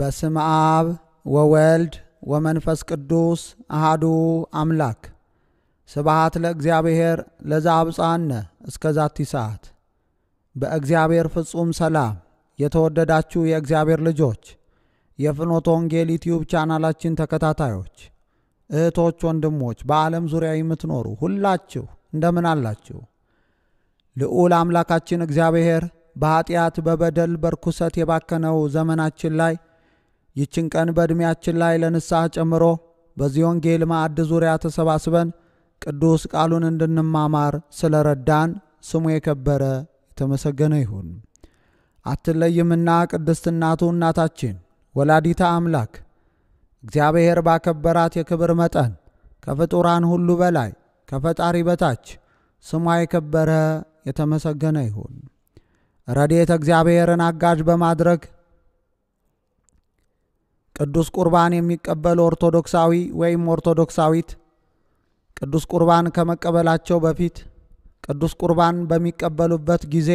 በስም አብ ወወልድ ወመንፈስ ቅዱስ አሃዱ አምላክ ስብሃት ለእግዚአብሔር ለዘአብጽሐነ እስከ ዛቲ ሰዓት። በእግዚአብሔር ፍጹም ሰላም የተወደዳችሁ የእግዚአብሔር ልጆች፣ የፍኖተ ወንጌል ዩትዩብ ቻናላችን ተከታታዮች፣ እህቶች፣ ወንድሞች በዓለም ዙሪያ የምትኖሩ ሁላችሁ እንደምን አላችሁ? ልዑል አምላካችን እግዚአብሔር በኃጢአት በበደል በርኩሰት የባከነው ዘመናችን ላይ ይችን ቀን በዕድሜያችን ላይ ለንስሐ ጨምሮ በዚህ ወንጌል ማዕድ ዙሪያ ተሰባስበን ቅዱስ ቃሉን እንድንማማር ስለ ረዳን ስሙ የከበረ የተመሰገነ ይሁን። አትለይምና ቅድስት እናቱ እናታችን ወላዲታ አምላክ እግዚአብሔር ባከበራት የክብር መጠን ከፍጡራን ሁሉ በላይ ከፈጣሪ በታች ስሟ የከበረ የተመሰገነ ይሁን። ረድኤተ እግዚአብሔርን አጋዥ በማድረግ ቅዱስ ቁርባን የሚቀበል ኦርቶዶክሳዊ ወይም ኦርቶዶክሳዊት ቅዱስ ቁርባን ከመቀበላቸው በፊት ቅዱስ ቁርባን በሚቀበሉበት ጊዜ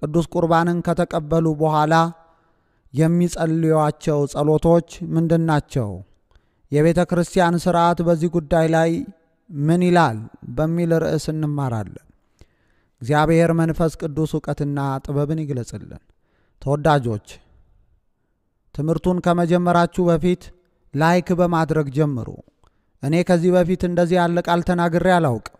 ቅዱስ ቁርባንን ከተቀበሉ በኋላ የሚጸልዩዋቸው ጸሎቶች ምንድን ናቸው? የቤተ ክርስቲያን ስርዓት በዚህ ጉዳይ ላይ ምን ይላል? በሚል ርዕስ እንማራለን። እግዚአብሔር መንፈስ ቅዱስ እውቀትና ጥበብን ይግለጽልን። ተወዳጆች ትምህርቱን ከመጀመራችሁ በፊት ላይክ በማድረግ ጀምሩ። እኔ ከዚህ በፊት እንደዚህ ያለ ቃል ተናግሬ አላውቅም።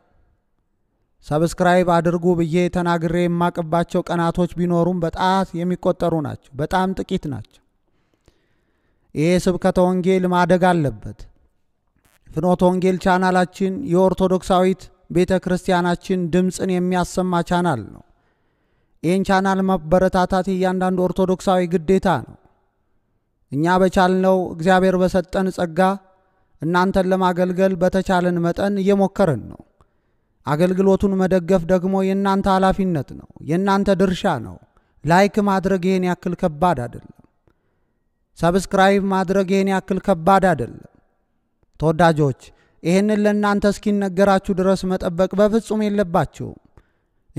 ሰብስክራይብ አድርጉ ብዬ ተናግሬ የማቅባቸው ቀናቶች ቢኖሩም በጣት የሚቆጠሩ ናቸው፣ በጣም ጥቂት ናቸው። ይሄ ስብከተ ወንጌል ማደግ አለበት። ፍኖተ ወንጌል ቻናላችን የኦርቶዶክሳዊት ቤተ ክርስቲያናችን ድምፅን የሚያሰማ ቻናል ነው። ይህን ቻናል መበረታታት እያንዳንዱ ኦርቶዶክሳዊ ግዴታ ነው። እኛ በቻልነው እግዚአብሔር በሰጠን ጸጋ እናንተን ለማገልገል በተቻለን መጠን እየሞከረን ነው። አገልግሎቱን መደገፍ ደግሞ የእናንተ ኃላፊነት ነው፣ የእናንተ ድርሻ ነው። ላይክ ማድረግ ይሄን ያክል ከባድ አይደለም። ሰብስክራይብ ማድረግ ይህን ያክል ከባድ አይደለም። ተወዳጆች ይህንን ለእናንተ እስኪነገራችሁ ድረስ መጠበቅ በፍጹም የለባችሁም።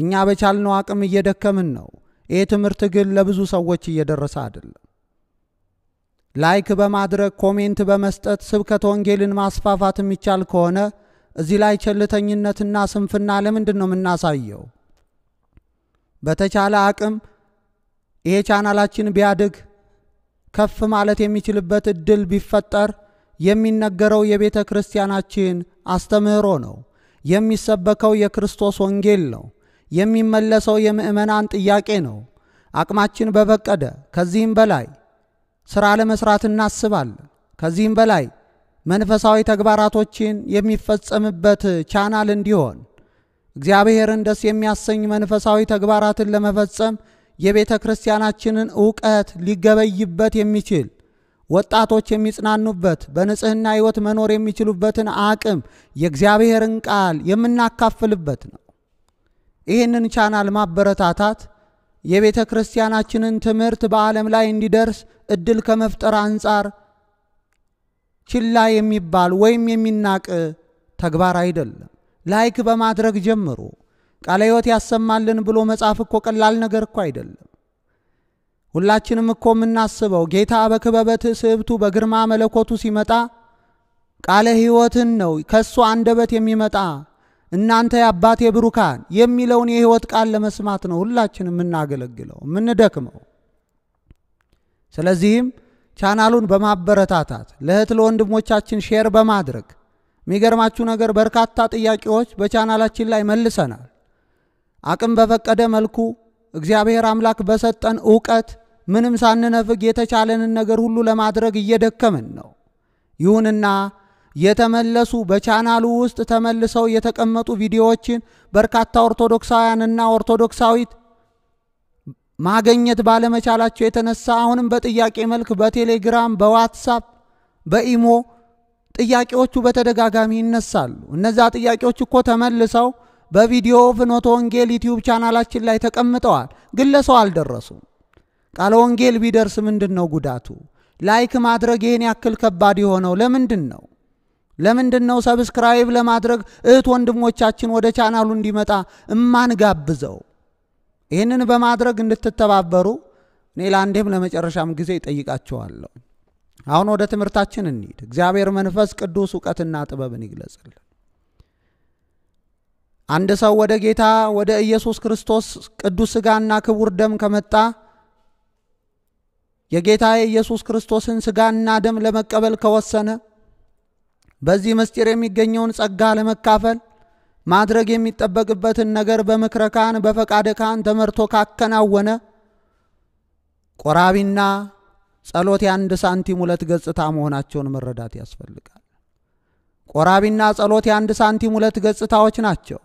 እኛ በቻልነው አቅም እየደከምን ነው። ይህ ትምህርት ግን ለብዙ ሰዎች እየደረሰ አይደለም። ላይክ በማድረግ ኮሜንት በመስጠት ስብከተ ወንጌልን ማስፋፋት የሚቻል ከሆነ እዚህ ላይ ቸልተኝነትና ስንፍና ለምንድን ነው የምናሳየው? በተቻለ አቅም ይሄ ቻናላችን ቢያድግ ከፍ ማለት የሚችልበት እድል ቢፈጠር የሚነገረው የቤተ ክርስቲያናችን አስተምህሮ ነው። የሚሰበከው የክርስቶስ ወንጌል ነው። የሚመለሰው የምእመናን ጥያቄ ነው። አቅማችን በፈቀደ ከዚህም በላይ ሥራ ለመሥራት እናስባለን። ከዚህም በላይ መንፈሳዊ ተግባራቶችን የሚፈጸምበት ቻናል እንዲሆን እግዚአብሔርን ደስ የሚያሰኝ መንፈሳዊ ተግባራትን ለመፈጸም የቤተ ክርስቲያናችንን እውቀት ሊገበይበት የሚችል ወጣቶች የሚጽናኑበት በንጽህና ሕይወት መኖር የሚችሉበትን አቅም የእግዚአብሔርን ቃል የምናካፍልበት ነው። ይህንን ቻናል ማበረታታት የቤተ ክርስቲያናችንን ትምህርት በዓለም ላይ እንዲደርስ እድል ከመፍጠር አንጻር ችላ የሚባል ወይም የሚናቅ ተግባር አይደለም። ላይክ በማድረግ ጀምሮ ቃለ ሕይወት ያሰማልን ብሎ መጻፍ እኮ ቀላል ነገር እኮ አይደለም። ሁላችንም እኮ የምናስበው ጌታ በክበበ ትስብእቱ በግርማ መለኮቱ ሲመጣ ቃለ ሕይወትን ነው ከእሱ አንደበት የሚመጣ እናንተ የአባቴ ብሩካን የሚለውን የሕይወት ቃል ለመስማት ነው ሁላችን የምናገለግለው የምንደክመው። ስለዚህም ቻናሉን በማበረታታት ለእህት ለወንድሞቻችን ሼር በማድረግ የሚገርማችሁ ነገር በርካታ ጥያቄዎች በቻናላችን ላይ መልሰናል። አቅም በፈቀደ መልኩ እግዚአብሔር አምላክ በሰጠን እውቀት ምንም ሳንነፍግ የተቻለንን ነገር ሁሉ ለማድረግ እየደከምን ነው። ይሁንና የተመለሱ በቻናሉ ውስጥ ተመልሰው የተቀመጡ ቪዲዮዎችን በርካታ ኦርቶዶክሳውያንና ኦርቶዶክሳዊት ማገኘት ባለመቻላቸው የተነሳ አሁንም በጥያቄ መልክ በቴሌግራም፣ በዋትሳፕ፣ በኢሞ ጥያቄዎቹ በተደጋጋሚ ይነሳሉ። እነዛ ጥያቄዎች እኮ ተመልሰው በቪዲዮ ፍኖተ ወንጌል ዩትዩብ ቻናላችን ላይ ተቀምጠዋል፣ ግለሰው አልደረሱም። ቃለ ወንጌል ቢደርስ ምንድን ነው ጉዳቱ? ላይክ ማድረግ ይህን ያክል ከባድ የሆነው ለምንድን ነው? ለምንድን ነው ሰብስክራይብ ለማድረግ እህት ወንድሞቻችን ወደ ቻናሉ እንዲመጣ እማንጋብዘው? ይህንን በማድረግ እንድትተባበሩ እኔ ለአንዴም ለመጨረሻም ጊዜ ይጠይቃችኋለሁ። አሁን ወደ ትምህርታችን እንሂድ። እግዚአብሔር መንፈስ ቅዱስ እውቀትና ጥበብን ይግለጽልን። አንድ ሰው ወደ ጌታ ወደ ኢየሱስ ክርስቶስ ቅዱስ ሥጋና ክቡር ደም ከመጣ የጌታ የኢየሱስ ክርስቶስን ሥጋና ደም ለመቀበል ከወሰነ በዚህ ምስጢር የሚገኘውን ጸጋ ለመካፈል ማድረግ የሚጠበቅበትን ነገር በምክረ ካህን በፈቃደ ካህን ተመርቶ ካከናወነ ቆራቢና ጸሎት የአንድ ሳንቲም ሁለት ገጽታ መሆናቸውን መረዳት ያስፈልጋል። ቆራቢና ጸሎት የአንድ ሳንቲም ሁለት ገጽታዎች ናቸው።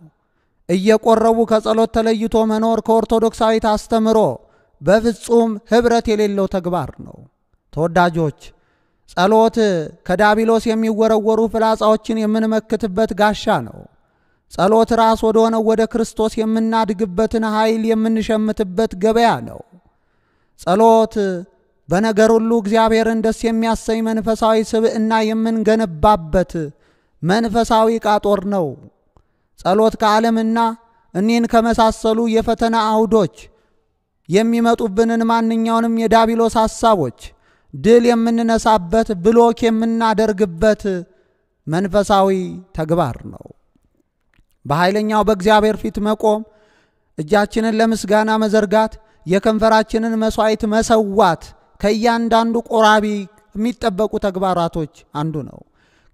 እየቆረቡ ከጸሎት ተለይቶ መኖር ከኦርቶዶክሳዊት አስተምሮ በፍጹም ኅብረት የሌለው ተግባር ነው። ተወዳጆች ጸሎት ከዳቢሎስ የሚወረወሩ ፍላጻዎችን የምንመክትበት ጋሻ ነው። ጸሎት ራስ ወደ ሆነው ወደ ክርስቶስ የምናድግበትን ኃይል የምንሸምትበት ገበያ ነው። ጸሎት በነገር ሁሉ እግዚአብሔርን ደስ የሚያሰኝ መንፈሳዊ ስብዕና የምንገነባበት መንፈሳዊ ቃጦር ነው። ጸሎት ከዓለምና እኔን ከመሳሰሉ የፈተና አውዶች የሚመጡብንን ማንኛውንም የዳቢሎስ ሐሳቦች ድል የምንነሳበት ብሎክ የምናደርግበት መንፈሳዊ ተግባር ነው። በኃይለኛው በእግዚአብሔር ፊት መቆም፣ እጃችንን ለምስጋና መዘርጋት፣ የከንፈራችንን መሥዋዕት መሰዋት ከእያንዳንዱ ቆራቢ የሚጠበቁ ተግባራቶች አንዱ ነው።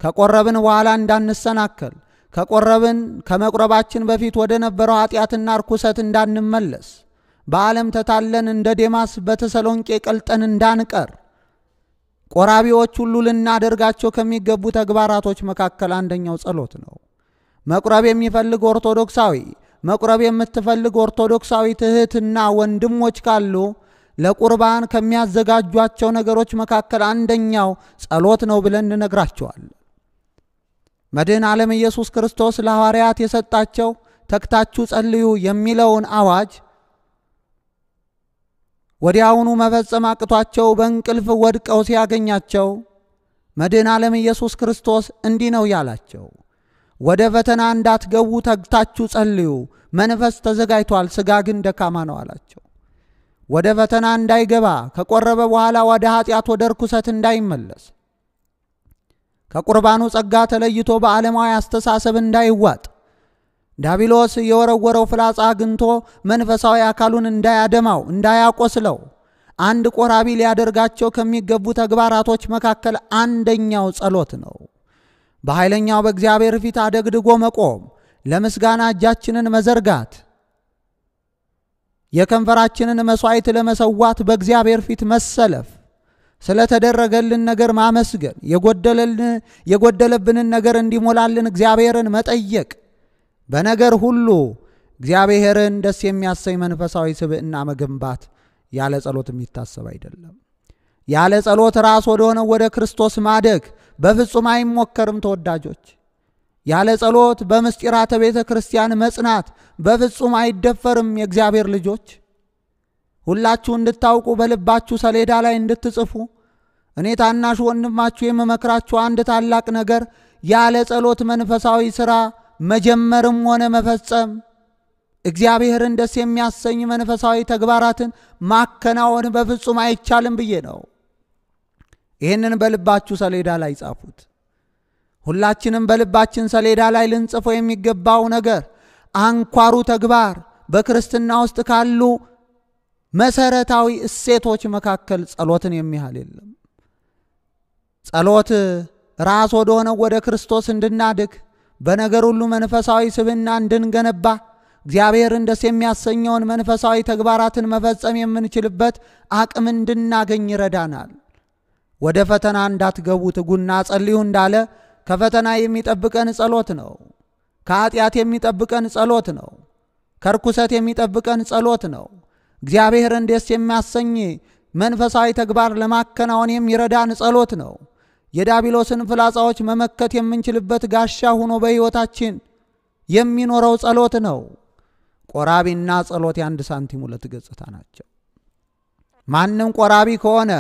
ከቆረብን በኋላ እንዳንሰናከል፣ ከቆረብን ከመቁረባችን በፊት ወደ ነበረው ኃጢአትና ርኩሰት እንዳንመለስ፣ በዓለም ተታለን እንደ ዴማስ በተሰሎንቄ ቀልጠን እንዳንቀር ቆራቢዎች ሁሉ ልናደርጋቸው ከሚገቡ ተግባራቶች መካከል አንደኛው ጸሎት ነው። መቁረብ የሚፈልግ ኦርቶዶክሳዊ መቁረብ የምትፈልግ ኦርቶዶክሳዊ እህትና ወንድሞች ካሉ ለቁርባን ከሚያዘጋጇቸው ነገሮች መካከል አንደኛው ጸሎት ነው ብለን እንነግራቸዋል። መድህን ዓለም ኢየሱስ ክርስቶስ ለሐዋርያት የሰጣቸው ተክታችሁ ጸልዩ የሚለውን አዋጅ ወዲያውኑ መፈጸም አቅቷቸው በእንቅልፍ ወድቀው ሲያገኛቸው መድን ዓለም ኢየሱስ ክርስቶስ እንዲህ ነው ያላቸው፣ ወደ ፈተና እንዳትገቡ ተግታችሁ ጸልዩ። መንፈስ ተዘጋጅቷል፣ ሥጋ ግን ደካማ ነው አላቸው። ወደ ፈተና እንዳይገባ ከቆረበ በኋላ ወደ ኀጢአት ወደ ርኩሰት እንዳይመለስ ከቁርባኑ ጸጋ ተለይቶ በዓለማዊ አስተሳሰብ እንዳይዋጥ ዳቢሎስ የወረወረው ፍላጻ አግኝቶ መንፈሳዊ አካሉን እንዳያደማው እንዳያቆስለው አንድ ቆራቢ ሊያደርጋቸው ከሚገቡ ተግባራቶች መካከል አንደኛው ጸሎት ነው። በኃይለኛው በእግዚአብሔር ፊት አደግድጎ መቆም፣ ለምስጋና እጃችንን መዘርጋት፣ የከንፈራችንን መሥዋዕት ለመሰዋት በእግዚአብሔር ፊት መሰለፍ፣ ስለተደረገልን ነገር ማመስገን፣ የጎደለብንን ነገር እንዲሞላልን እግዚአብሔርን መጠየቅ በነገር ሁሉ እግዚአብሔርን ደስ የሚያሰኝ መንፈሳዊ ስብዕና መገንባት ያለ ጸሎት የሚታሰብ አይደለም። ያለ ጸሎት ራስ ወደሆነው ወደ ክርስቶስ ማደግ በፍጹም አይሞከርም። ተወዳጆች ያለ ጸሎት በምስጢራተ ቤተ ክርስቲያን መጽናት በፍጹም አይደፈርም። የእግዚአብሔር ልጆች ሁላችሁ እንድታውቁ በልባችሁ ሰሌዳ ላይ እንድትጽፉ እኔ ታናሹ ወንድማችሁ የምመክራችሁ አንድ ታላቅ ነገር ያለ ጸሎት መንፈሳዊ ሥራ መጀመርም ሆነ መፈጸም እግዚአብሔርን ደስ የሚያሰኝ መንፈሳዊ ተግባራትን ማከናወን በፍጹም አይቻልም ብዬ ነው። ይህንን በልባችሁ ሰሌዳ ላይ ጻፉት። ሁላችንም በልባችን ሰሌዳ ላይ ልንጽፎ የሚገባው ነገር አንኳሩ ተግባር በክርስትና ውስጥ ካሉ መሰረታዊ እሴቶች መካከል ጸሎትን የሚያህል የለም። ጸሎት ራስ ወደሆነው ወደ ክርስቶስ እንድናድግ በነገር ሁሉ መንፈሳዊ ስብና እንድንገነባ እግዚአብሔርን ደስ የሚያሰኘውን መንፈሳዊ ተግባራትን መፈጸም የምንችልበት አቅም እንድናገኝ ይረዳናል። ወደ ፈተና እንዳትገቡ ትጉና ጸልዩ እንዳለ ከፈተና የሚጠብቀን ጸሎት ነው። ከኃጢአት የሚጠብቀን ጸሎት ነው። ከርኩሰት የሚጠብቀን ጸሎት ነው። እግዚአብሔርን ደስ የሚያሰኝ መንፈሳዊ ተግባር ለማከናወን የሚረዳን ጸሎት ነው። የዳቢሎስን ፍላጻዎች መመከት የምንችልበት ጋሻ ሆኖ በሕይወታችን የሚኖረው ጸሎት ነው። ቆራቢና ጸሎት የአንድ ሳንቲም ሁለት ገጽታ ናቸው። ማንም ቆራቢ ከሆነ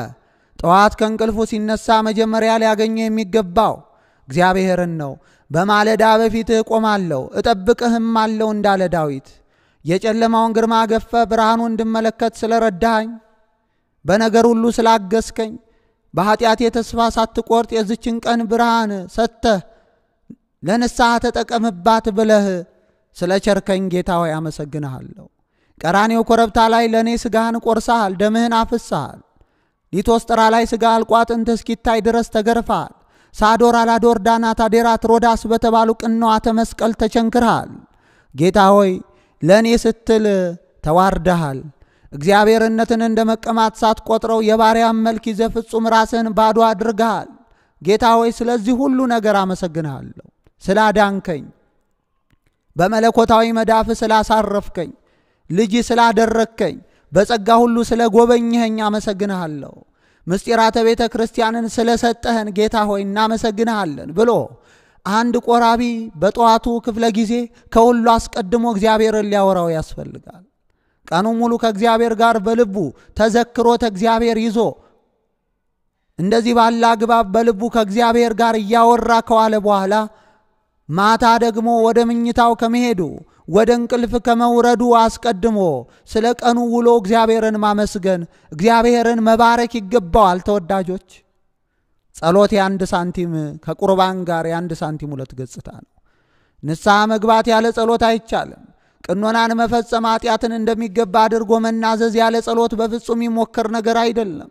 ጠዋት ከእንቅልፉ ሲነሳ መጀመሪያ ሊያገኘው የሚገባው እግዚአብሔርን ነው። በማለዳ በፊትህ እቆማለሁ እጠብቅህም አለው እንዳለ ዳዊት። የጨለማውን ግርማ ገፈ ብርሃኑ እንድመለከት ስለረዳኸኝ፣ በነገር ሁሉ ስላገዝከኝ በኃጢአቴ ተስፋ ሳትቆርጥ የዝችን ቀን ብርሃን ሰጥተህ ለንስሐ ተጠቀምባት ብለህ ስለ ቸርከኝ ጌታ ሆይ አመሰግንሃለሁ። ቀራኔው ኮረብታ ላይ ለእኔ ሥጋህን ቆርሰሃል፣ ደምህን አፍስሰሃል። ሊቶስጥራ ላይ ሥጋ አልቋጥንተ እስኪታይ ድረስ ተገርፈሃል። ሳዶር፣ አላዶር፣ ዳናት፣ አዴራት፣ ሮዳስ በተባሉ ቅንዋተ መስቀል ተቸንክርሃል። ጌታ ሆይ ለእኔ ስትል ተዋርደሃል። እግዚአብሔርነትን እንደ መቀማት ሳትቆጥረው የባሪያም መልክ ይዘ ፍጹም ራስህን ባዶ አድርገሃል። ጌታ ሆይ ስለዚህ ሁሉ ነገር አመሰግንሃለሁ፣ ስላዳንከኝ፣ በመለኮታዊ መዳፍ ስላሳረፍከኝ፣ ልጅ ስላደረግከኝ፣ በጸጋ ሁሉ ስለ ጎበኘኸኝ አመሰግንሃለሁ። ምስጢራተ ቤተ ክርስቲያንን ስለሰጠህን ጌታ ሆይ እናመሰግንሃለን ብሎ አንድ ቆራቢ በጠዋቱ ክፍለ ጊዜ ከሁሉ አስቀድሞ እግዚአብሔርን ሊያወራው ያስፈልጋል። ቀኑ ሙሉ ከእግዚአብሔር ጋር በልቡ ተዘክሮት እግዚአብሔር ይዞ እንደዚህ ባለ አግባብ በልቡ ከእግዚአብሔር ጋር እያወራ ከዋለ በኋላ ማታ ደግሞ ወደ ምኝታው ከመሄዱ ወደ እንቅልፍ ከመውረዱ አስቀድሞ ስለ ቀኑ ውሎ እግዚአብሔርን ማመስገን እግዚአብሔርን መባረክ ይገባዋል። ተወዳጆች፣ ጸሎት የአንድ ሳንቲም ከቁርባን ጋር የአንድ ሳንቲም ሁለት ገጽታ ነው። ንስሐ መግባት ያለ ጸሎት አይቻልም። ቅኖናን መፈጸም ኃጢአትን እንደሚገባ አድርጎ መናዘዝ ያለ ጸሎት በፍጹም የሚሞከር ነገር አይደለም።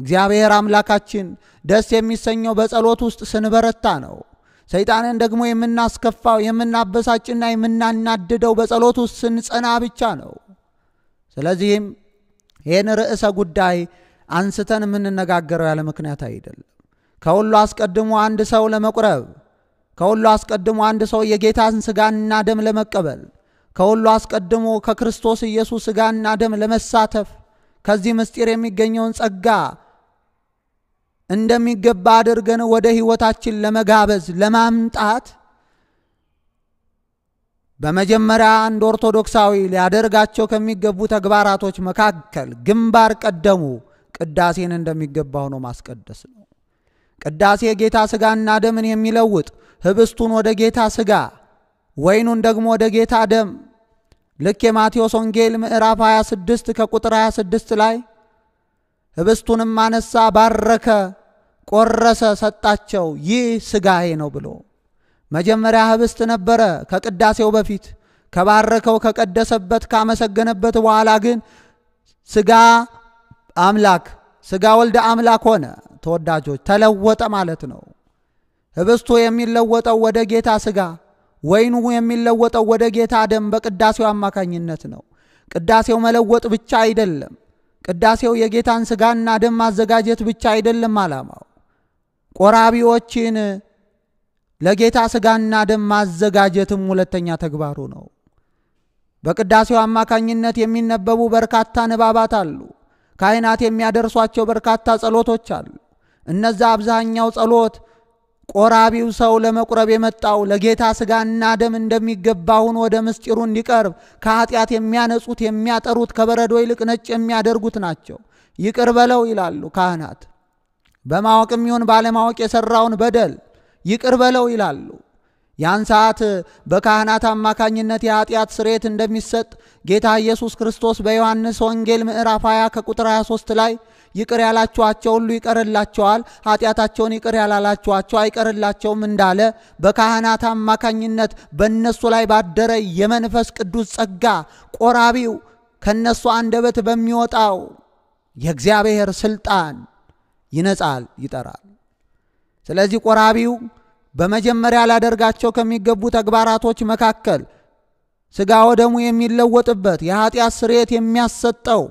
እግዚአብሔር አምላካችን ደስ የሚሰኘው በጸሎት ውስጥ ስንበረታ ነው። ሰይጣንን ደግሞ የምናስከፋው የምናበሳጭና የምናናድደው በጸሎት ውስጥ ስንጸና ብቻ ነው። ስለዚህም ይህን ርዕሰ ጉዳይ አንስተን የምንነጋገረው ያለ ምክንያት አይደለም። ከሁሉ አስቀድሞ አንድ ሰው ለመቁረብ ከሁሉ አስቀድሞ አንድ ሰው የጌታን ሥጋና ደም ለመቀበል ከሁሉ አስቀድሞ ከክርስቶስ ኢየሱስ ሥጋና ደም ለመሳተፍ ከዚህ ምስጢር የሚገኘውን ጸጋ እንደሚገባ አድርገን ወደ ሕይወታችን ለመጋበዝ ለማምጣት በመጀመሪያ አንድ ኦርቶዶክሳዊ ሊያደርጋቸው ከሚገቡ ተግባራቶች መካከል ግንባር ቀደሙ ቅዳሴን እንደሚገባ ሆኖ ማስቀደስ ነው። ቅዳሴ ጌታ ሥጋና ደምን የሚለውጥ ህብስቱን ወደ ጌታ ሥጋ ወይኑን ደግሞ ወደ ጌታ ደም ልክ የማቴዎስ ወንጌል ምዕራፍ 26 ከቁጥር 26 ላይ ህብስቱንም አነሳ፣ ባረከ፣ ቆረሰ፣ ሰጣቸው ይህ ሥጋዬ ነው ብሎ መጀመሪያ ህብስት ነበረ። ከቅዳሴው በፊት ከባረከው ከቀደሰበት ካመሰገነበት በኋላ ግን ሥጋ አምላክ ሥጋ ወልደ አምላክ ሆነ። ተወዳጆች ተለወጠ ማለት ነው። ህብስቱ የሚለወጠው ወደ ጌታ ሥጋ፣ ወይኑ የሚለወጠው ወደ ጌታ ደም በቅዳሴው አማካኝነት ነው። ቅዳሴው መለወጥ ብቻ አይደለም። ቅዳሴው የጌታን ሥጋና ደም ማዘጋጀት ብቻ አይደለም አላማው። ቆራቢዎችን ለጌታ ሥጋና ደም ማዘጋጀትም ሁለተኛ ተግባሩ ነው። በቅዳሴው አማካኝነት የሚነበቡ በርካታ ንባባት አሉ። ካህናት የሚያደርሷቸው በርካታ ጸሎቶች አሉ። እነዛ አብዛኛው ጸሎት ቆራቢው ሰው ለመቁረብ የመጣው ለጌታ እና ደም እንደሚገባውን ወደ ምስጢሩ እንዲቀርብ ከኃጢአት የሚያነጹት የሚያጠሩት ከበረዶ ይልቅ ነጭ የሚያደርጉት ናቸው። ይቅር በለው ይላሉ ካህናት። በማወቅም ይሁን ባለማወቅ የሠራውን በደል ይቅር በለው ይላሉ። ያን ሰዓት በካህናት አማካኝነት የኃጢአት ስርየት እንደሚሰጥ ጌታ ኢየሱስ ክርስቶስ በዮሐንስ ወንጌል ምዕራፍ 20 ከቁጥር 23 ላይ ይቅር ያላችኋቸው ሁሉ ይቀርላቸዋል፣ ኃጢአታቸውን ይቅር ያላላችኋቸው አይቀርላቸውም እንዳለ በካህናት አማካኝነት በእነሱ ላይ ባደረ የመንፈስ ቅዱስ ጸጋ ቆራቢው ከነሱ አንደበት በሚወጣው የእግዚአብሔር ስልጣን ይነጻል፣ ይጠራል። ስለዚህ ቆራቢው በመጀመሪያ ላደርጋቸው ከሚገቡ ተግባራቶች መካከል ሥጋ ወደሙ የሚለወጥበት የኀጢአት ስርየት የሚያሰጠው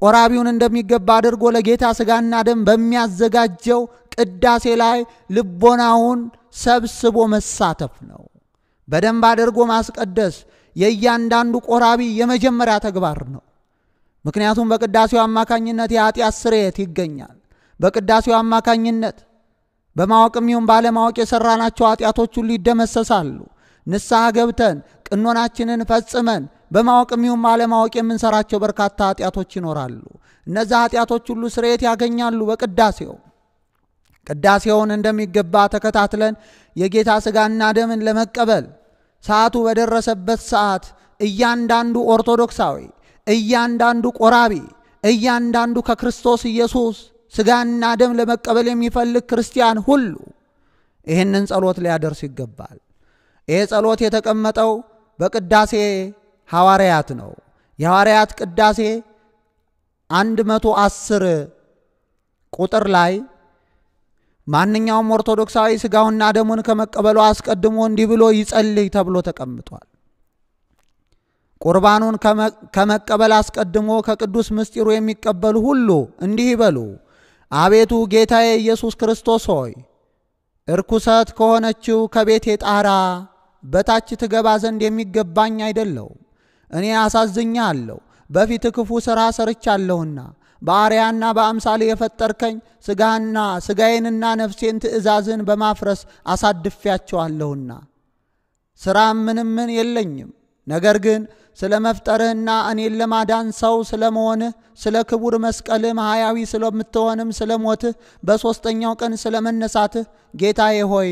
ቆራቢውን እንደሚገባ አድርጎ ለጌታ ሥጋና ደም በሚያዘጋጀው ቅዳሴ ላይ ልቦናውን ሰብስቦ መሳተፍ ነው። በደንብ አድርጎ ማስቀደስ የእያንዳንዱ ቆራቢ የመጀመሪያ ተግባር ነው። ምክንያቱም በቅዳሴው አማካኝነት የኀጢአት ስርየት ይገኛል። በቅዳሴው አማካኝነት በማወቅም ይሁን ባለማወቅ የሠራናቸው ኃጢአቶች ሁሉ ይደመሰሳሉ። ንስሐ ገብተን ቅኖናችንን ፈጽመን በማወቅም ይሁን ባለማወቅ የምንሰራቸው በርካታ ኃጢአቶች ይኖራሉ። እነዚህ ኃጢአቶች ሁሉ ስርየት ያገኛሉ በቅዳሴው። ቅዳሴውን እንደሚገባ ተከታትለን የጌታ ሥጋና ደምን ለመቀበል ሰዓቱ በደረሰበት ሰዓት እያንዳንዱ ኦርቶዶክሳዊ፣ እያንዳንዱ ቆራቢ፣ እያንዳንዱ ከክርስቶስ ኢየሱስ ስጋና ደም ለመቀበል የሚፈልግ ክርስቲያን ሁሉ ይህንን ጸሎት ሊያደርስ ይገባል። ይህ ጸሎት የተቀመጠው በቅዳሴ ሐዋርያት ነው። የሐዋርያት ቅዳሴ 110 ቁጥር ላይ ማንኛውም ኦርቶዶክሳዊ ስጋውና ደሙን ከመቀበሉ አስቀድሞ እንዲህ ብሎ ይጸልይ ተብሎ ተቀምጧል። ቁርባኑን ከመቀበል አስቀድሞ ከቅዱስ ምስጢሩ የሚቀበሉ ሁሉ እንዲህ ይበሉ አቤቱ ጌታዬ ኢየሱስ ክርስቶስ ሆይ እርኩሰት ከሆነችው ከቤቴ ጣራ በታች ትገባ ዘንድ የሚገባኝ አይደለውም። እኔ አሳዝኛለሁ፣ በፊት ክፉ ሥራ ሰርቻለሁና በአርያና በአምሳሌ የፈጠርከኝ ሥጋና ሥጋዬንና ነፍሴን ትእዛዝን በማፍረስ አሳድፊያቸዋለሁና ሥራም ምንም ምን የለኝም። ነገር ግን ስለ መፍጠርህና እኔን ለማዳን ሰው ስለ መሆንህ ስለ ክቡር መስቀልህ መሐያዊ ስለምትሆንም ስለ ሞትህ በሦስተኛው ቀን ስለ መነሳትህ ጌታዬ ሆይ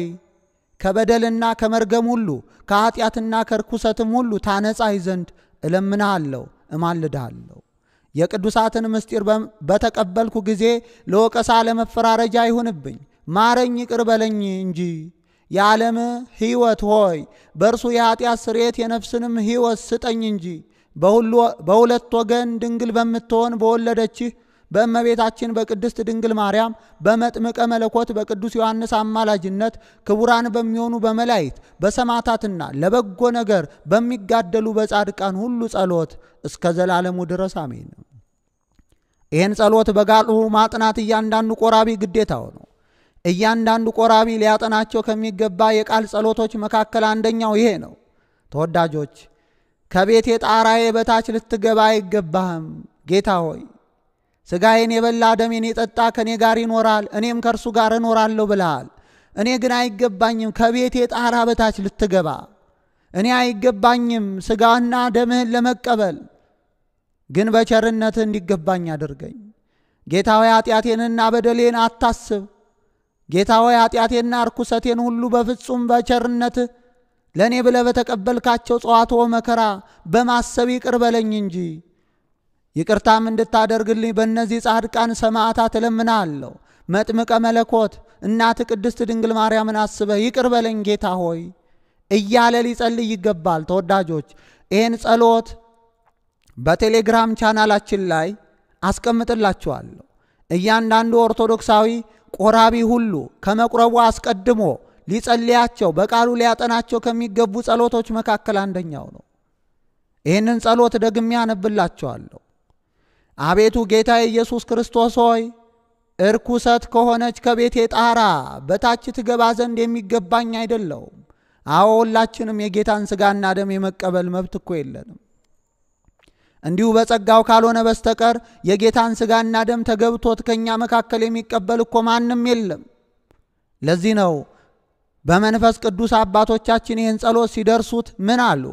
ከበደልና ከመርገም ሁሉ ከኀጢአትና ከርኩሰትም ሁሉ ታነጻይ ዘንድ እለምንሃለሁ፣ እማልድሃለሁ። የቅዱሳትን ምስጢር በተቀበልኩ ጊዜ ለወቀሳ ለመፈራረጃ አይሁንብኝ፣ ማረኝ፣ ይቅር በለኝ እንጂ የዓለም ሕይወት ሆይ በእርሱ የኀጢአት ስርየት የነፍስንም ሕይወት ስጠኝ እንጂ በሁለት ወገን ድንግል በምትሆን በወለደችህ በእመቤታችን በቅድስት ድንግል ማርያም በመጥምቀ መለኮት በቅዱስ ዮሐንስ አማላጅነት ክቡራን በሚሆኑ በመላእክት በሰማዕታትና ለበጎ ነገር በሚጋደሉ በጻድቃን ሁሉ ጸሎት እስከ ዘላለሙ ድረስ አሜን። ይህን ጸሎት በጋልሁ ማጥናት እያንዳንዱ ቆራቢ ግዴታው ነው። እያንዳንዱ ቆራቢ ሊያጠናቸው ከሚገባ የቃል ጸሎቶች መካከል አንደኛው ይሄ ነው። ተወዳጆች ከቤቴ ጣራዬ በታች ልትገባ አይገባህም። ጌታ ሆይ ሥጋዬን የበላ ደሜን የጠጣ ከእኔ ጋር ይኖራል፣ እኔም ከእርሱ ጋር እኖራለሁ ብለሃል። እኔ ግን አይገባኝም ከቤቴ ጣራ በታች ልትገባ እኔ አይገባኝም ሥጋና ደምህን ለመቀበል ግን በቸርነትህ እንዲገባኝ አድርገኝ። ጌታ ሆይ ኃጢአቴንና በደሌን አታስብ ጌታ ሆይ ኃጢአቴና ርኩሰቴን ሁሉ በፍጹም በቸርነት ለእኔ ብለ በተቀበልካቸው ጸዋቶ መከራ በማሰብ ይቅር በለኝ እንጂ ይቅርታም እንድታደርግልኝ በእነዚህ ጻድቃን ሰማዕታት እለምናለሁ። መጥምቀ መለኮት እናት ቅድስት ድንግል ማርያምን አስበህ ይቅር በለኝ ጌታ ሆይ እያለ ሊጸልይ ይገባል። ተወዳጆች ይህን ጸሎት በቴሌግራም ቻናላችን ላይ አስቀምጥላችኋለሁ። እያንዳንዱ ኦርቶዶክሳዊ ቆራቢ ሁሉ ከመቁረቡ አስቀድሞ ሊጸልያቸው በቃሉ ሊያጠናቸው ከሚገቡ ጸሎቶች መካከል አንደኛው ነው። ይህንን ጸሎት ደግሜ አነብላቸዋለሁ። አቤቱ ጌታ ኢየሱስ ክርስቶስ ሆይ እርኩሰት ከሆነች ከቤቴ ጣራ በታች ትገባ ዘንድ የሚገባኝ አይደለውም። አዎ ሁላችንም የጌታን ሥጋና ደም የመቀበል መብት እኮ የለንም። እንዲሁ በጸጋው ካልሆነ በስተቀር የጌታን ሥጋና ደም ተገብቶት ከእኛ መካከል የሚቀበል እኮ ማንም የለም። ለዚህ ነው በመንፈስ ቅዱስ አባቶቻችን ይህን ጸሎት ሲደርሱት ምን አሉ?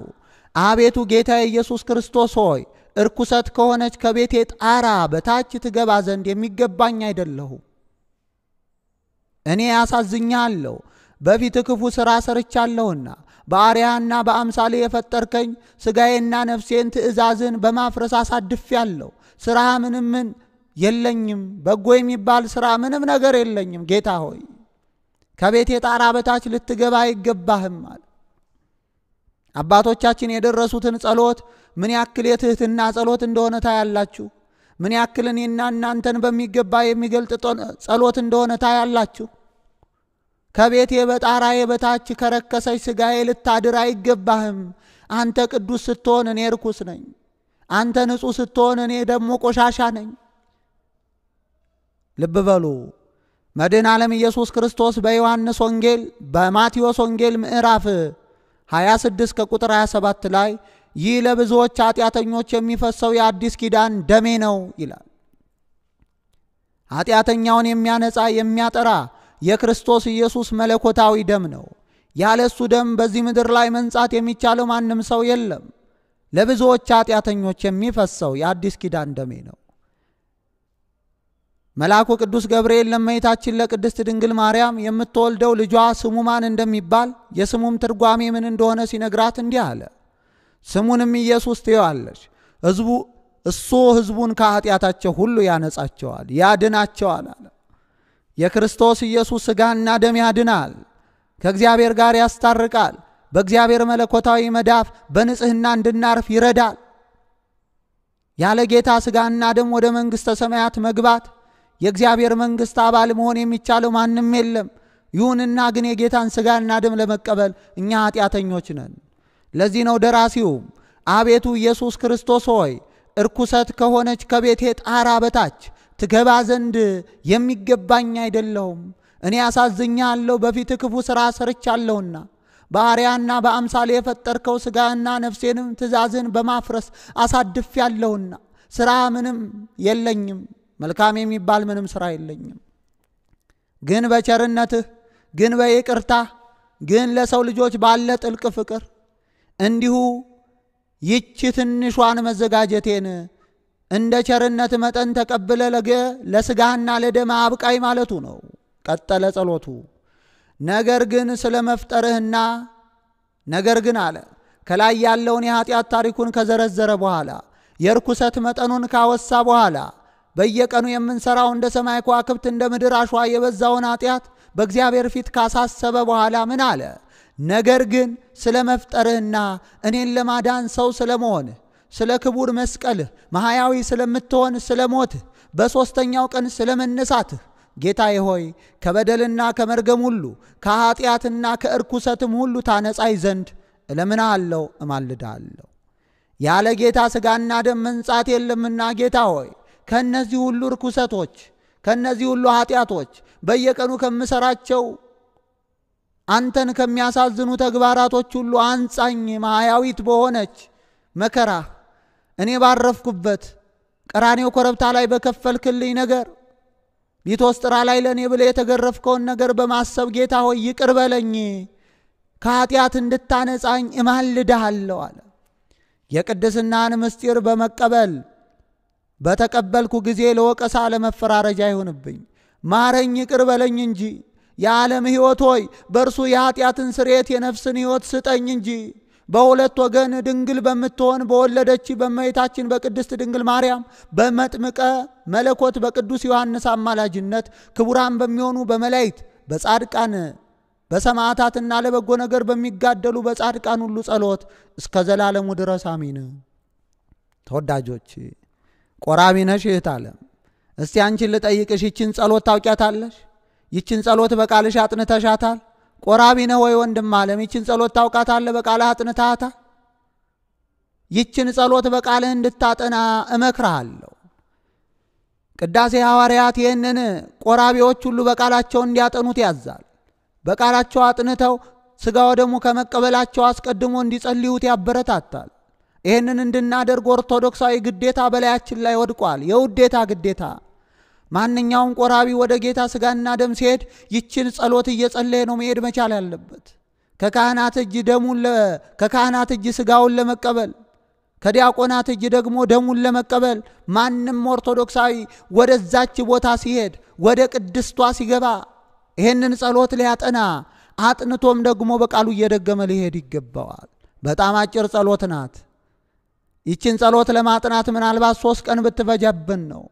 አቤቱ ጌታ ኢየሱስ ክርስቶስ ሆይ እርኩሰት ከሆነች ከቤቴ ጣራ በታች ትገባ ዘንድ የሚገባኝ አይደለሁም። እኔ ያሳዝኛለሁ፣ በፊት ክፉ ሥራ ሰርቻለሁና በአርያና በአምሳሌ የፈጠርከኝ ስጋዬና ነፍሴን ትእዛዝን በማፍረስ አሳድፌአለሁ። ስራ ምንም ምን የለኝም፣ በጎ የሚባል ስራ ምንም ነገር የለኝም። ጌታ ሆይ ከቤቴ ጣራ በታች ልትገባ አይገባህም አለ። አባቶቻችን የደረሱትን ጸሎት ምን ያክል የትህትና ጸሎት እንደሆነ ታያላችሁ። ምን ያክል እኔና እናንተን በሚገባ የሚገልጥ ጸሎት እንደሆነ ታያላችሁ። ከቤቴ በጣራዬ በታች ከረከሰች ሥጋዬ ልታድር አይገባህም። አንተ ቅዱስ ስትሆን እኔ ርኩስ ነኝ። አንተ ንጹሕ ስትሆን እኔ ደግሞ ቆሻሻ ነኝ። ልብ በሉ። መድን ዓለም ኢየሱስ ክርስቶስ በዮሐንስ ወንጌል በማቴዎስ ወንጌል ምዕራፍ 26 ከቁጥር 27 ላይ ይህ ለብዙዎች ኃጢአተኞች የሚፈሰው የአዲስ ኪዳን ደሜ ነው ይላል። ኃጢአተኛውን የሚያነጻ የሚያጠራ የክርስቶስ ኢየሱስ መለኮታዊ ደም ነው። ያለ እሱ ደም በዚህ ምድር ላይ መንጻት የሚቻለው ማንም ሰው የለም። ለብዙዎች ኃጢአተኞች የሚፈሰው የአዲስ ኪዳን ደሜ ነው። መልአኩ ቅዱስ ገብርኤል ለመይታችን ለቅድስት ድንግል ማርያም የምትወልደው ልጇ ስሙ ማን እንደሚባል የስሙም ትርጓሜ ምን እንደሆነ ሲነግራት እንዲህ አለ። ስሙንም ኢየሱስ ትየዋለች። ሕዝቡ እሱ ሕዝቡን ከኃጢአታቸው ሁሉ ያነጻቸዋል፣ ያድናቸዋል አለ። የክርስቶስ ኢየሱስ ሥጋና ደም ያድናል፣ ከእግዚአብሔር ጋር ያስታርቃል፣ በእግዚአብሔር መለኮታዊ መዳፍ በንጽሕና እንድናርፍ ይረዳል። ያለ ጌታ ሥጋና ደም ወደ መንግሥተ ሰማያት መግባት የእግዚአብሔር መንግሥት አባል መሆን የሚቻለው ማንም የለም። ይሁንና ግን የጌታን ሥጋና ደም ለመቀበል እኛ ኃጢአተኞች ነን። ለዚህ ነው ደራሲውም አቤቱ ኢየሱስ ክርስቶስ ሆይ እርኩሰት ከሆነች ከቤቴ ጣራ በታች ትገባ ዘንድ የሚገባኝ አይደለሁም። እኔ አሳዝኛለሁ፣ በፊት ክፉ ሥራ ሰርቻለሁና በአርያና በአምሳሌ የፈጠርከው ሥጋና ነፍሴንም ትእዛዝን በማፍረስ አሳድፍ ያለሁና ሥራ ምንም የለኝም፣ መልካም የሚባል ምንም ሥራ የለኝም። ግን በቸርነትህ ግን በይቅርታ ግን ለሰው ልጆች ባለ ጥልቅ ፍቅር እንዲሁ ይቺ ትንሿን መዘጋጀቴን እንደ ቸርነት መጠን ተቀብለ ለገ ለስጋህና ለደም አብቃይ ማለቱ ነው። ቀጠለ ጸሎቱ። ነገር ግን ስለ መፍጠርህና ነገር ግን አለ ከላይ ያለውን የኃጢአት ታሪኩን ከዘረዘረ በኋላ የርኩሰት መጠኑን ካወሳ በኋላ በየቀኑ የምንሰራው እንደ ሰማይ ከዋክብት እንደ ምድር አሸዋ የበዛውን ኃጢአት በእግዚአብሔር ፊት ካሳሰበ በኋላ ምን አለ? ነገር ግን ስለ መፍጠርህና እኔን ለማዳን ሰው ስለመሆንህ ስለ ክቡር መስቀልህ መሐያዊ ስለምትሆን ስለ ሞትህ በሦስተኛው ቀን ስለ መነሳትህ ጌታዬ ሆይ ከበደልና ከመርገም ሁሉ ከኀጢአትና ከእርኩሰትም ሁሉ ታነጻይ ዘንድ እለምናሃለሁ፣ እማልዳለሁ። ያለ ጌታ ሥጋና ደም መንጻት የለምና ጌታ ሆይ ከእነዚህ ሁሉ እርኩሰቶች ከእነዚህ ሁሉ ኀጢአቶች በየቀኑ ከምሰራቸው አንተን ከሚያሳዝኑ ተግባራቶች ሁሉ አንጻኝ ማያዊት በሆነች መከራህ እኔ ባረፍኩበት ቀራኔው ኮረብታ ላይ በከፈልክልኝ ነገር ራ ላይ ለእኔ ብለ የተገረፍከውን ነገር በማሰብ ጌታ ሆይ ይቅር በለኝ፣ ከኃጢአት እንድታነጻኝ እማልድሃለሁ አለ። የቅድስናን ምስጢር በመቀበል በተቀበልኩ ጊዜ ለወቀሳ ለመፈራረጃ አይሆንብኝ። ማረኝ፣ ይቅር በለኝ እንጂ የዓለም ሕይወት ሆይ በእርሱ የኃጢአትን ስርየት የነፍስን ሕይወት ስጠኝ እንጂ በሁለት ወገን ድንግል በምትሆን በወለደች በእመቤታችን በቅድስት ድንግል ማርያም በመጥምቀ መለኮት በቅዱስ ዮሐንስ አማላጅነት ክቡራን በሚሆኑ በመላይት በጻድቃን በሰማዕታትና ለበጎ ነገር በሚጋደሉ በጻድቃን ሁሉ ጸሎት እስከ ዘላለሙ ድረስ አሚን። ተወዳጆች ቆራቢ ነሽ እህት ዓለም፣ እስቲ አንቺን ልጠይቅሽ፣ ይችን ጸሎት ታውቂያታለሽ? ይችን ጸሎት በቃልሽ አጥንተሻታል? ቆራቢ ነህ ወይ ወንድም አለም ይችን ጸሎት ታውቃታለህ? በቃልህ አጥንታታ? ይችን ጸሎት በቃልህ እንድታጠና እመክርሃለሁ። ቅዳሴ ሐዋርያት ይህንን ቆራቢዎች ሁሉ በቃላቸው እንዲያጠኑት ያዛል። በቃላቸው አጥንተው ሥጋ ወደሙ ከመቀበላቸው አስቀድሞ እንዲጸልዩት ያበረታታል። ይህንን እንድናደርግ ኦርቶዶክሳዊ ግዴታ በላያችን ላይ ወድቋል። የውዴታ ግዴታ ማንኛውም ቆራቢ ወደ ጌታ ስጋና ደም ሲሄድ ይችን ጸሎት እየጸለየ ነው መሄድ መቻል ያለበት። ከካህናት እጅ ደሙን ከካህናት እጅ ስጋውን ለመቀበል ከዲያቆናት እጅ ደግሞ ደሙን ለመቀበል ማንም ኦርቶዶክሳዊ ወደዛች ቦታ ሲሄድ ወደ ቅድስቷ ሲገባ ይህንን ጸሎት ሊያጠና አጥንቶም ደግሞ በቃሉ እየደገመ ሊሄድ ይገባዋል። በጣም አጭር ጸሎት ናት። ይችን ጸሎት ለማጥናት ምናልባት ሶስት ቀን ብትፈጃብን ነው።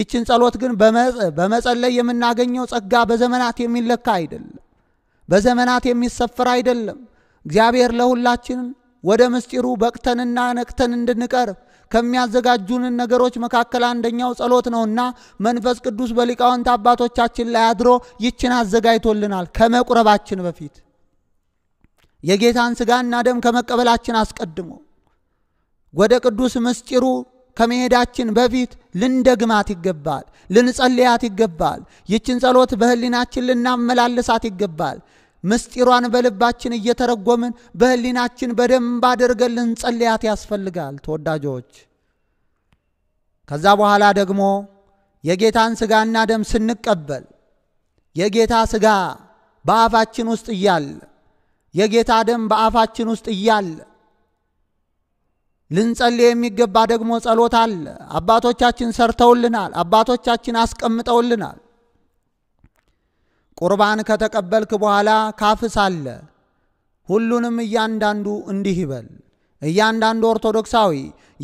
ይችን ጸሎት ግን በመጸለይ የምናገኘው ጸጋ በዘመናት የሚለካ አይደለም፣ በዘመናት የሚሰፍር አይደለም። እግዚአብሔር ለሁላችን ወደ ምስጢሩ በቅተንና ነቅተን እንድንቀርብ ከሚያዘጋጁንን ነገሮች መካከል አንደኛው ጸሎት ነውና መንፈስ ቅዱስ በሊቃውንት አባቶቻችን ላይ አድሮ ይችን አዘጋጅቶልናል። ከመቁረባችን በፊት የጌታን ሥጋና ደም ከመቀበላችን አስቀድሞ ወደ ቅዱስ ምስጢሩ ከመሄዳችን በፊት ልንደግማት ይገባል፣ ልንጸልያት ይገባል። ይችን ጸሎት በህሊናችን ልናመላልሳት ይገባል። ምስጢሯን በልባችን እየተረጎምን በህሊናችን በደንብ አድርገን ልንጸልያት ያስፈልጋል። ተወዳጆች፣ ከዛ በኋላ ደግሞ የጌታን ሥጋና ደም ስንቀበል የጌታ ሥጋ በአፋችን ውስጥ እያለ የጌታ ደም በአፋችን ውስጥ እያለ ልንጸልይ የሚገባ ደግሞ ጸሎት አለ። አባቶቻችን ሰርተውልናል። አባቶቻችን አስቀምጠውልናል። ቁርባን ከተቀበልክ በኋላ ካፍስ አለ። ሁሉንም እያንዳንዱ እንዲህ ይበል። እያንዳንዱ ኦርቶዶክሳዊ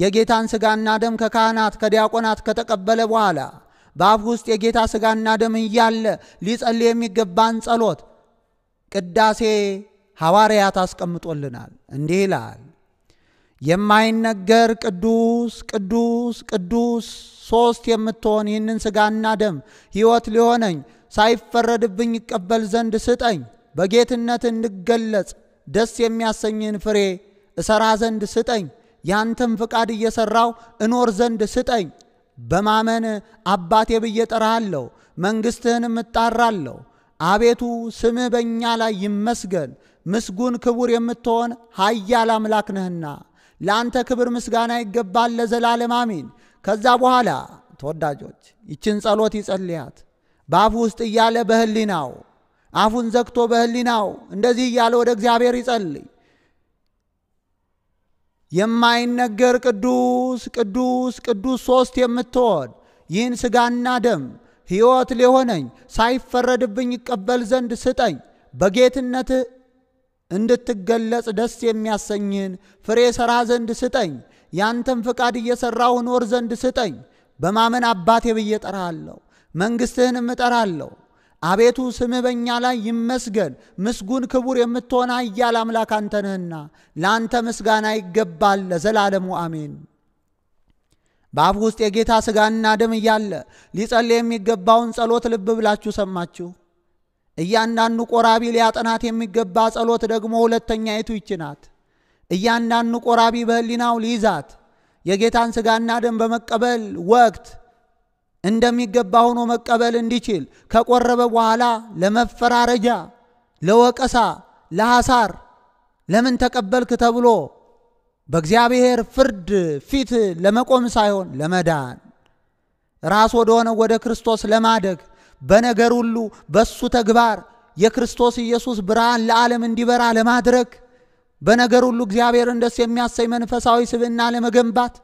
የጌታን ሥጋና ደም ከካህናት ከዲያቆናት ከተቀበለ በኋላ በአፍ ውስጥ የጌታ ሥጋና ደም እያለ ሊጸልይ የሚገባን ጸሎት ቅዳሴ ሐዋርያት አስቀምጦልናል። እንዲህ ይላል የማይነገር ቅዱስ ቅዱስ ቅዱስ ሶስት የምትሆን ይህንን ስጋና ደም ሕይወት ሊሆነኝ ሳይፈረድብኝ ይቀበል ዘንድ ስጠኝ። በጌትነት እንገለጽ ደስ የሚያሰኝን ፍሬ እሰራ ዘንድ ስጠኝ። ያንተን ፍቃድ እየሠራው እኖር ዘንድ ስጠኝ። በማመን አባቴ ብዬ ጠራሃለሁ፣ መንግሥትህን እምጣራለሁ። አቤቱ ስምህ በእኛ ላይ ይመስገን፣ ምስጉን ክቡር የምትሆን ኃያል አምላክ ነህና ለአንተ ክብር ምስጋና ይገባል ለዘላለም አሜን። ከዛ በኋላ ተወዳጆች ይችን ጸሎት ይጸልያት በአፉ ውስጥ እያለ በህሊናው አፉን ዘግቶ በህሊናው እንደዚህ እያለ ወደ እግዚአብሔር ይጸልይ። የማይነገር ቅዱስ ቅዱስ ቅዱስ ሶስት የምትሆን ይህን ስጋና ደም ሕይወት ሊሆነኝ ሳይፈረድብኝ ይቀበል ዘንድ ስጠኝ በጌትነትህ እንድትገለጽ ደስ የሚያሰኝን ፍሬ ሠራ ዘንድ ስጠኝ፣ ያንተም ፍቃድ እየሠራሁ ኖር ዘንድ ስጠኝ። በማመን አባቴ ብዬ እጠራሃለሁ፣ መንግሥትህንም እጠራለሁ። አቤቱ ስምህ በእኛ ላይ ይመስገን፣ ምስጉን ክቡር የምትሆን ኃያል አምላክ አንተ ነህና ለአንተ ምስጋና ይገባል ለዘላለሙ አሜን። በአፍ ውስጥ የጌታ ሥጋና ደም እያለ ሊጸልይ የሚገባውን ጸሎት ልብ ብላችሁ ሰማችሁ። እያንዳንዱ ቆራቢ ሊያጠናት የሚገባ ጸሎት ደግሞ ሁለተኛይቱ ይች ናት። እያንዳንዱ ቆራቢ በህሊናው ሊይዛት የጌታን ሥጋና ደም በመቀበል ወቅት እንደሚገባ ሆኖ መቀበል እንዲችል ከቆረበ በኋላ ለመፈራረጃ፣ ለወቀሳ፣ ለሐሳር ለምን ተቀበልክ ተብሎ በእግዚአብሔር ፍርድ ፊት ለመቆም ሳይሆን ለመዳን ራስ ወደሆነ ወደ ክርስቶስ ለማደግ በነገር ሁሉ በሱ ተግባር የክርስቶስ ኢየሱስ ብርሃን ለዓለም እንዲበራ ለማድረግ በነገር ሁሉ እግዚአብሔርን ደስ የሚያሰኝ መንፈሳዊ ስብዕና ለመገንባት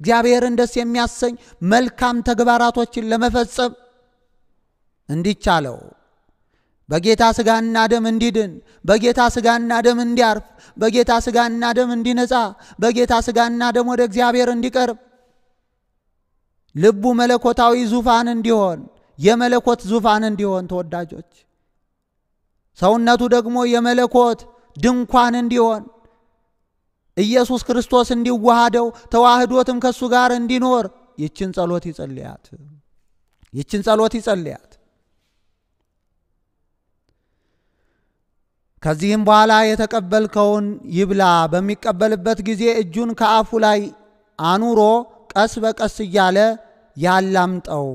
እግዚአብሔርን ደስ የሚያሰኝ መልካም ተግባራቶችን ለመፈጸም እንዲቻለው በጌታ ስጋና ደም እንዲድን በጌታ ስጋና ደም እንዲያርፍ በጌታ ስጋና ደም እንዲነጻ በጌታ ስጋና ደም ወደ እግዚአብሔር እንዲቀርብ ልቡ መለኮታዊ ዙፋን እንዲሆን የመለኮት ዙፋን እንዲሆን ተወዳጆች፣ ሰውነቱ ደግሞ የመለኮት ድንኳን እንዲሆን ኢየሱስ ክርስቶስ እንዲዋሃደው ተዋህዶትም ከእሱ ጋር እንዲኖር ይችን ጸሎት ይጸልያት። ይችን ጸሎት ይጸልያት። ከዚህም በኋላ የተቀበልከውን ይብላ። በሚቀበልበት ጊዜ እጁን ከአፉ ላይ አኑሮ ቀስ በቀስ እያለ ያላምጠው።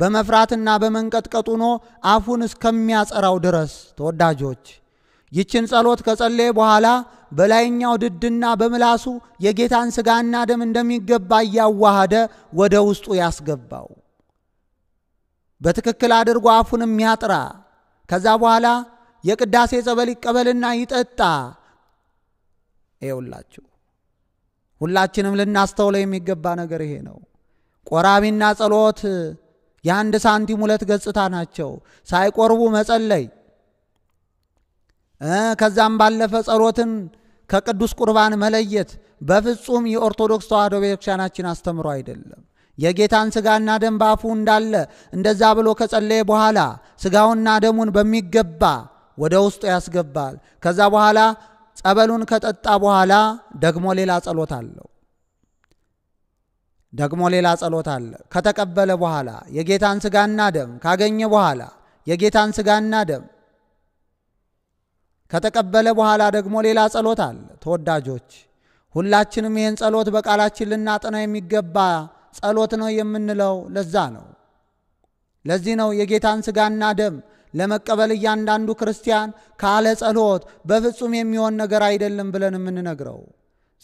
በመፍራትና በመንቀጥቀጥ ሆኖ አፉን እስከሚያጸራው ድረስ ተወዳጆች ይችን ጸሎት ከጸለየ በኋላ በላይኛው ድድና በምላሱ የጌታን ሥጋና ደም እንደሚገባ እያዋሃደ ወደ ውስጡ ያስገባው በትክክል አድርጎ አፉንም ያጥራ። ከዛ በኋላ የቅዳሴ ጸበል ይቀበልና ይጠጣ። ይውላችሁ ሁላችንም ልናስተውለው የሚገባ ነገር ይሄ ነው። ቆራቢና ጸሎት የአንድ ሳንቲም ሁለት ገጽታ ናቸው። ሳይቆርቡ መጸለይ ከዛም ባለፈ ጸሎትን ከቅዱስ ቁርባን መለየት በፍጹም የኦርቶዶክስ ተዋህዶ ቤተክርስቲያናችን አስተምሮ አይደለም። የጌታን ስጋና ደም በአፉ እንዳለ እንደዛ ብሎ ከጸለየ በኋላ ስጋውና ደሙን በሚገባ ወደ ውስጡ ያስገባል። ከዛ በኋላ ጸበሉን ከጠጣ በኋላ ደግሞ ሌላ ጸሎት አለው። ደግሞ ሌላ ጸሎት አለ። ከተቀበለ በኋላ የጌታን ስጋና ደም ካገኘ በኋላ የጌታን ስጋና ደም ከተቀበለ በኋላ ደግሞ ሌላ ጸሎት አለ። ተወዳጆች ሁላችንም ይህን ጸሎት በቃላችን ልናጥነው የሚገባ ጸሎት ነው የምንለው ለዛ ነው። ለዚህ ነው የጌታን ስጋና ደም ለመቀበል እያንዳንዱ ክርስቲያን ካለ ጸሎት በፍጹም የሚሆን ነገር አይደለም ብለን የምንነግረው።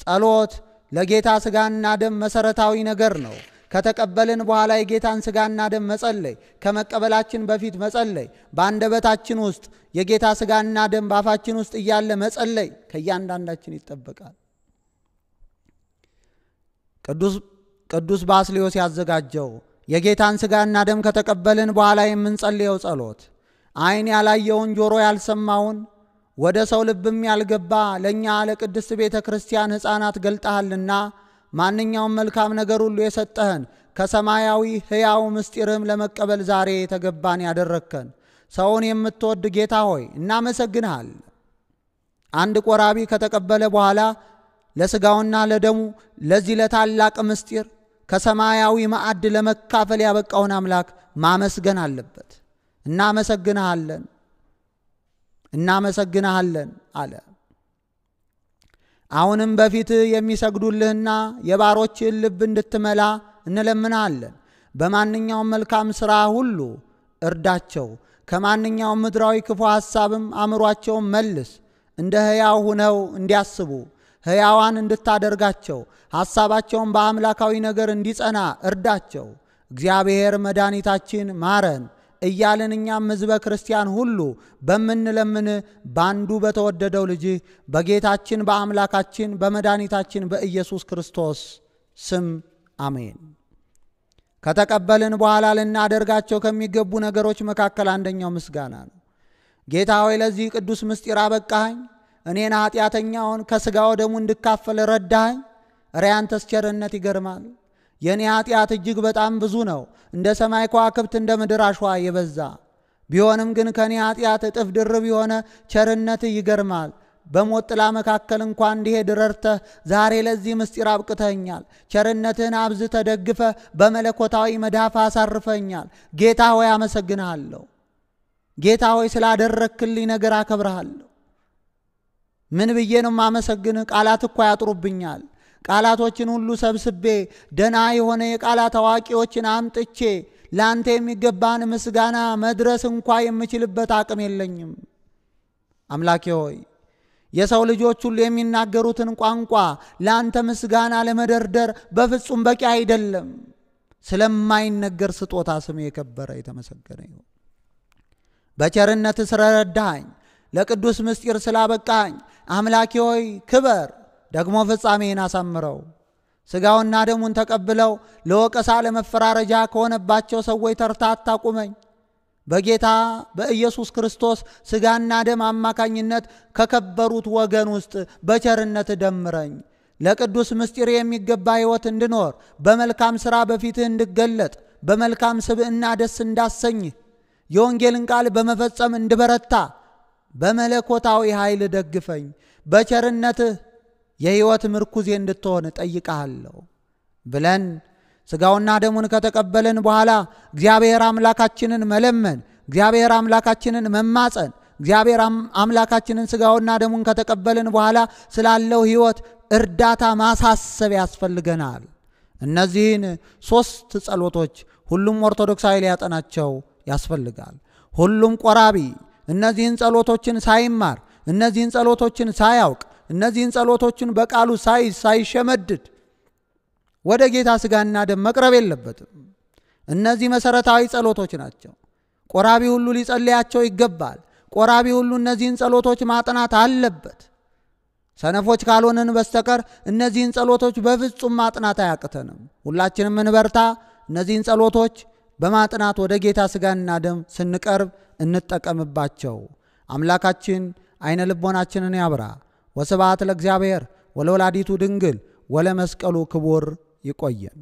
ጸሎት ለጌታ ስጋና ደም መሰረታዊ ነገር ነው። ከተቀበልን በኋላ የጌታን ስጋና ደም መጸለይ፣ ከመቀበላችን በፊት መጸለይ፣ በአንደበታችን ውስጥ የጌታ ስጋና ደም በአፋችን ውስጥ እያለ መጸለይ ከእያንዳንዳችን ይጠበቃል። ቅዱስ ባስልዮስ ያዘጋጀው የጌታን ስጋና ደም ከተቀበልን በኋላ የምንጸልየው ጸሎት አይን ያላየውን ጆሮ ያልሰማውን ወደ ሰው ልብም ያልገባ ለእኛ ለቅድስት ቤተ ክርስቲያን ሕፃናት ገልጠሃልና ማንኛውም መልካም ነገር ሁሉ የሰጠህን ከሰማያዊ ሕያው ምስጢርም ለመቀበል ዛሬ የተገባን ያደረግከን ሰውን የምትወድ ጌታ ሆይ እናመሰግንሃል። አንድ ቆራቢ ከተቀበለ በኋላ ለሥጋውና ለደሙ ለዚህ ለታላቅ ምስጢር ከሰማያዊ ማዕድ ለመካፈል ያበቃውን አምላክ ማመስገን አለበት። እናመሰግንሃለን። እናመሰግንሃለን አለ። አሁንም በፊት የሚሰግዱልህና የባሮችን ልብ እንድትመላ እንለምናሃለን። በማንኛውም መልካም ሥራ ሁሉ እርዳቸው፣ ከማንኛውም ምድራዊ ክፉ ሐሳብም አእምሯቸውን መልስ። እንደ ሕያው ሁነው እንዲያስቡ ሕያዋን እንድታደርጋቸው ሐሳባቸውን በአምላካዊ ነገር እንዲጸና እርዳቸው። እግዚአብሔር መድኃኒታችን ማረን። እያልን እኛም ሕዝበ ክርስቲያን ሁሉ በምንለምን በአንዱ በተወደደው ልጅህ በጌታችን በአምላካችን በመድኃኒታችን በኢየሱስ ክርስቶስ ስም አሜን። ከተቀበልን በኋላ ልናደርጋቸው ከሚገቡ ነገሮች መካከል አንደኛው ምስጋና ነው። ጌታ ሆይ ለዚህ ቅዱስ ምስጢር አበቃኸኝ፣ እኔን ኃጢአተኛውን ከሥጋ ወደሙ እንድካፈል ረዳኸኝ። እረ ቸርነት ይገርማል። የእኔ ኃጢአት እጅግ በጣም ብዙ ነው፣ እንደ ሰማይ ከዋክብት እንደ ምድር አሸዋ የበዛ ቢሆንም ግን ከእኔ ኃጢአት እጥፍ ድርብ የሆነ ቸርነት ይገርማል። በሞት ጥላ መካከል እንኳ እንዲሄድ ረድተህ ዛሬ ለዚህ ምስጢር አብቅተኛል። ቸርነትህን አብዝ ተደግፈ በመለኮታዊ መዳፍ አሳርፈኛል። ጌታ ሆይ አመሰግንሃለሁ። ጌታ ሆይ ስላደረክልኝ ነገር አከብረሃለሁ። ምን ብዬ ነው ማመሰግንህ? ቃላት እኳ ያጥሩብኛል። ቃላቶችን ሁሉ ሰብስቤ ደና የሆነ የቃላት አዋቂዎችን አምጥቼ ለአንተ የሚገባን ምስጋና መድረስ እንኳ የምችልበት አቅም የለኝም። አምላኬ ሆይ የሰው ልጆች ሁሉ የሚናገሩትን ቋንቋ ለአንተ ምስጋና ለመደርደር በፍጹም በቂ አይደለም። ስለማይነገር ስጦታ ስም የከበረ የተመሰገነ ይሁን። በቸርነት ስለረዳኸኝ፣ ለቅዱስ ምስጢር ስላበቃኝ አምላኬ ሆይ ክበር ደግሞ ፍጻሜን አሳምረው። ሥጋውና ደሙን ተቀብለው ለወቀሳ ለመፈራረጃ ከሆነባቸው ሰዎች ተርታ አታቁመኝ። በጌታ በኢየሱስ ክርስቶስ ሥጋና ደም አማካኝነት ከከበሩት ወገን ውስጥ በቸርነት ደምረኝ። ለቅዱስ ምስጢር የሚገባ ሕይወት እንድኖር በመልካም ሥራ በፊትህ እንድገለጥ በመልካም ስብዕና ደስ እንዳሰኝህ የወንጌልን ቃል በመፈጸም እንድበረታ በመለኮታዊ ኃይል ደግፈኝ በቸርነትህ የሕይወት ምርኩዜ እንድትሆን እጠይቀሃለሁ ብለን ሥጋውና ደሙን ከተቀበልን በኋላ እግዚአብሔር አምላካችንን መለመን፣ እግዚአብሔር አምላካችንን መማፀን፣ እግዚአብሔር አምላካችንን ሥጋውና ደሙን ከተቀበልን በኋላ ስላለው ሕይወት እርዳታ ማሳሰብ ያስፈልገናል። እነዚህን ሦስት ጸሎቶች ሁሉም ኦርቶዶክሳዊ ሊያጠናቸው ያስፈልጋል። ሁሉም ቆራቢ እነዚህን ጸሎቶችን ሳይማር እነዚህን ጸሎቶችን ሳያውቅ እነዚህን ጸሎቶችን በቃሉ ሳይ ሳይሸመድድ ወደ ጌታ ስጋና ደም መቅረብ የለበትም። እነዚህ መሰረታዊ ጸሎቶች ናቸው። ቆራቢ ሁሉ ሊጸልያቸው ይገባል። ቆራቢ ሁሉ እነዚህን ጸሎቶች ማጥናት አለበት። ሰነፎች ካልሆንን በስተቀር እነዚህን ጸሎቶች በፍጹም ማጥናት አያቅተንም። ሁላችንም እንበርታ። እነዚህን ጸሎቶች በማጥናት ወደ ጌታ ስጋና ደም ስንቀርብ እንጠቀምባቸው። አምላካችን አይነ ልቦናችንን ያብራ። ወስብሐት ለእግዚአብሔር ወለወላዲቱ ድንግል ወለመስቀሉ ክቡር። ይቆየን።